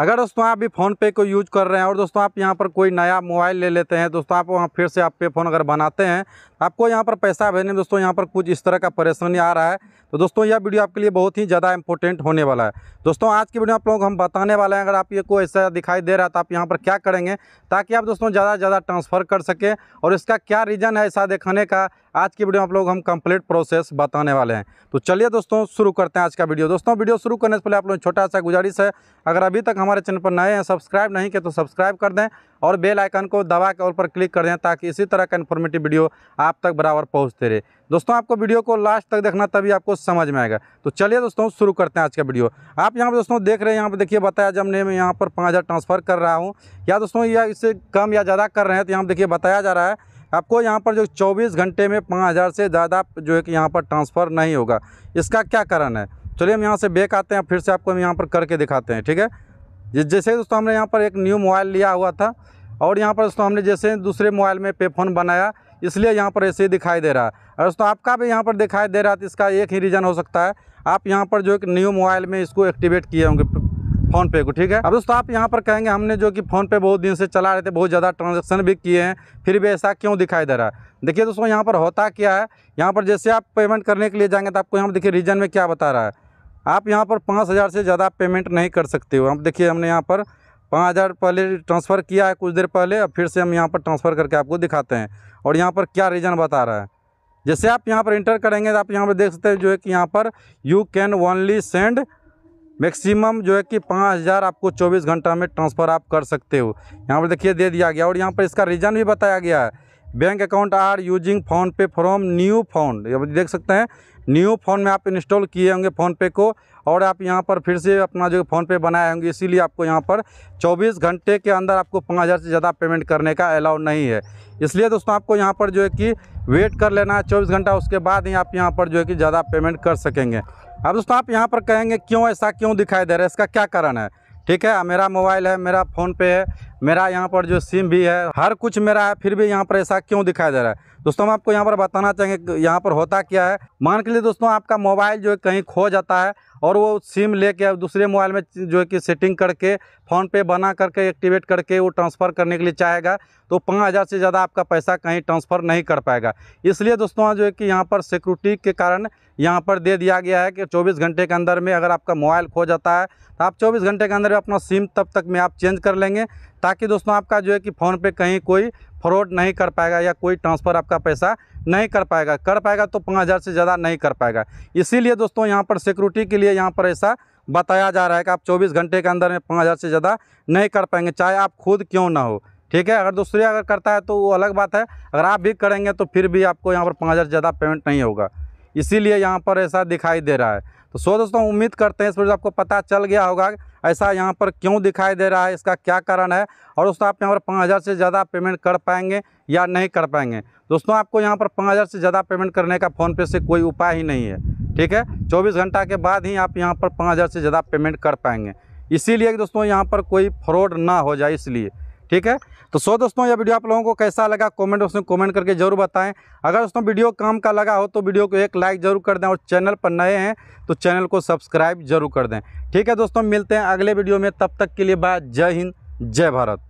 अगर दोस्तों आप भी फ़ोन पे को यूज कर रहे हैं और दोस्तों आप यहाँ पर कोई नया मोबाइल ले लेते हैं दोस्तों आप वहाँ फिर से आप पे फ़ोन अगर बनाते हैं आपको यहाँ पर पैसा भेजने में दोस्तों यहाँ पर कुछ इस तरह का परेशानी आ रहा है तो दोस्तों यह वीडियो आपके लिए बहुत ही ज़्यादा इंपॉर्टेंट होने वाला है दोस्तों आज की वीडियो आप लोगों को हम बताने वाले हैं अगर आप ये कोई ऐसा दिखाई दे रहा है तो आप यहाँ पर क्या करेंगे ताकि आप दोस्तों ज़्यादा से ज़्यादा ट्रांसफ़र कर सकें और इसका क्या रीज़न है ऐसा दिखाने का आज की वीडियो आप लोग हम कंप्लीट प्रोसेस बताने वाले हैं तो चलिए दोस्तों शुरू करते हैं आज का वीडियो दोस्तों वीडियो शुरू करने से पहले आप लोग छोटा सा गुजारिश है अगर अभी तक हमारे चैनल पर नए हैं सब्सक्राइब नहीं किया तो सब्सक्राइब कर दें और बेल आइकन को दबा के और पर क्लिक कर दें ताकि इसी तरह का इन्फॉर्मेटिव वीडियो आप तक बराबर पहुंचते रहे दोस्तों आपको वीडियो को लास्ट तक देखना तभी आपको समझ में आएगा तो चलिए दोस्तों शुरू करते हैं आज का वीडियो आप यहाँ पर दोस्तों देख रहे हैं यहाँ पर देखिए बताया जब मैं यहाँ पर पाँच ट्रांसफ़र कर रहा हूँ या दोस्तों या इससे कम या ज़्यादा कर रहे हैं तो यहाँ पर देखिए बताया जा रहा है आपको यहाँ पर जो 24 घंटे में 5000 से ज़्यादा जो है कि यहाँ पर ट्रांसफ़र नहीं होगा इसका क्या कारण है चलिए हम यहाँ से बेक आते हैं फिर से आपको हम यहाँ पर करके दिखाते हैं ठीक है जैसे दोस्तों हमने यहाँ पर एक न्यू मोबाइल लिया हुआ था और यहाँ पर दोस्तों हमने जैसे दूसरे मोबाइल में पे फोन बनाया इसलिए यहाँ पर ऐसे ही दिखाई दे रहा है और दोस्तों आपका भी यहाँ पर दिखाई दे रहा है तो इसका एक ही रीज़न हो सकता है आप यहाँ पर जो एक न्यू मोबाइल में इसको एक्टिवेट किए होंगे फ़ोन पे को ठीक है अब दोस्तों आप यहाँ पर कहेंगे हमने जो कि फ़ोन पे बहुत दिन से चला रहे थे बहुत ज़्यादा ट्रांजेक्शन भी किए हैं फिर भी ऐसा क्यों दिखाई दे रहा है देखिए दोस्तों यहाँ पर होता क्या है यहाँ पर जैसे आप पेमेंट करने के लिए जाएंगे तो आपको यहाँ पर देखिए रीजन में क्या बता रहा है आप यहाँ पर पाँच हज़ार से ज़्यादा पेमेंट नहीं कर सकते हो हम देखिए हमने यहाँ पर पाँच हज़ार पहले ट्रांसफ़र किया है कुछ देर पहले अब फिर से हम यहाँ पर ट्रांसफ़र करके आपको दिखाते हैं और यहाँ पर क्या रीज़न बता रहा है जैसे आप यहाँ पर इंटर करेंगे तो आप यहाँ पर देख सकते हैं जो है कि यहाँ पर you can only send maximum जो है कि पाँच हज़ार आपको चौबीस घंटा में ट्रांसफ़र आप कर सकते हो यहाँ पर देखिए दे दिया गया और यहाँ पर इसका रीज़न भी बताया गया है bank account are using PhonePe from new phone अब देख सकते हैं न्यू फ़ोन में आप इंस्टॉल किए होंगे फ़ोनपे को और आप यहाँ पर फिर से अपना जो फ़ोनपे बनाए होंगे इसीलिए आपको यहाँ पर 24 घंटे के अंदर आपको 5000 से ज़्यादा पेमेंट करने का अलाउ नहीं है इसलिए दोस्तों आपको यहाँ पर जो है कि वेट कर लेना है चौबीस घंटा उसके बाद ही आप यहाँ पर जो है कि ज़्यादा पेमेंट कर सकेंगे अब दोस्तों आप यहाँ पर कहेंगे क्यों ऐसा क्यों दिखाई दे रहा है इसका क्या कारण है ठीक है मेरा मोबाइल है मेरा फ़ोनपे है मेरा यहाँ पर जो सिम भी है हर कुछ मेरा है फिर भी यहाँ पर ऐसा क्यों दिखाई दे रहा है दोस्तों हम आपको यहाँ पर बताना चाहेंगे यहाँ पर होता क्या है मान के लिए दोस्तों आपका मोबाइल जो है कहीं खो जाता है और वो सिम लेके दूसरे मोबाइल में जो है कि सेटिंग करके फ़ोन पे बना करके एक्टिवेट करके वो ट्रांसफ़र करने के लिए चाहेगा तो पाँच हज़ार से ज़्यादा आपका पैसा कहीं ट्रांसफ़र नहीं कर पाएगा इसलिए दोस्तों जो है कि यहाँ पर सिक्योरिटी के कारण यहाँ पर दे दिया गया है कि 24 घंटे के अंदर में अगर आपका मोबाइल खो जाता है तो आप 24 घंटे के अंदर में अपना सिम तब तक में आप चेंज कर लेंगे ताकि दोस्तों आपका जो है कि फ़ोन पे कहीं कोई फ्रॉड नहीं कर पाएगा या कोई ट्रांसफ़र आपका पैसा नहीं कर पाएगा कर पाएगा तो पाँच हज़ार से ज़्यादा नहीं कर पाएगा इसीलिए दोस्तों यहाँ पर सिक्योरिटी के लिए यहाँ पर ऐसा बताया जा रहा है कि आप 24 घंटे के अंदर में पाँच हज़ार से ज़्यादा नहीं कर पाएंगे चाहे आप खुद क्यों ना हो ठीक है अगर दूसरे अगर करता है तो वो अलग बात है अगर आप भी करेंगे तो फिर भी आपको यहाँ पर पाँच हज़ार ज़्यादा पेमेंट नहीं होगा इसीलिए यहाँ पर ऐसा दिखाई दे रहा है तो सो दोस्तों उम्मीद करते हैं इस वीडियो आपको पता चल गया होगा ऐसा यहाँ पर क्यों दिखाई दे रहा है इसका क्या कारण है और दोस्तों आप यहाँ पर पाँच हज़ार से ज़्यादा पेमेंट कर पाएंगे या नहीं कर पाएंगे दोस्तों आपको यहाँ पर पाँच हज़ार से ज़्यादा पेमेंट करने का फ़ोनपे से कोई उपाय ही नहीं है ठीक है चौबीस घंटा के बाद ही आप यहाँ पर हज़ार से ज़्यादा पेमेंट कर पाएंगे इसीलिए दोस्तों यहाँ पर कोई फ्रॉड ना हो जाए इसलिए ठीक है तो सो दोस्तों यह वीडियो आप लोगों को कैसा लगा कमेंट उसमें कमेंट करके जरूर बताएं अगर दोस्तों वीडियो काम का लगा हो तो वीडियो को एक लाइक जरूर कर दें और चैनल पर नए हैं तो चैनल को सब्सक्राइब जरूर कर दें ठीक है दोस्तों मिलते हैं अगले वीडियो में तब तक के लिए बाय जय हिंद जय भारत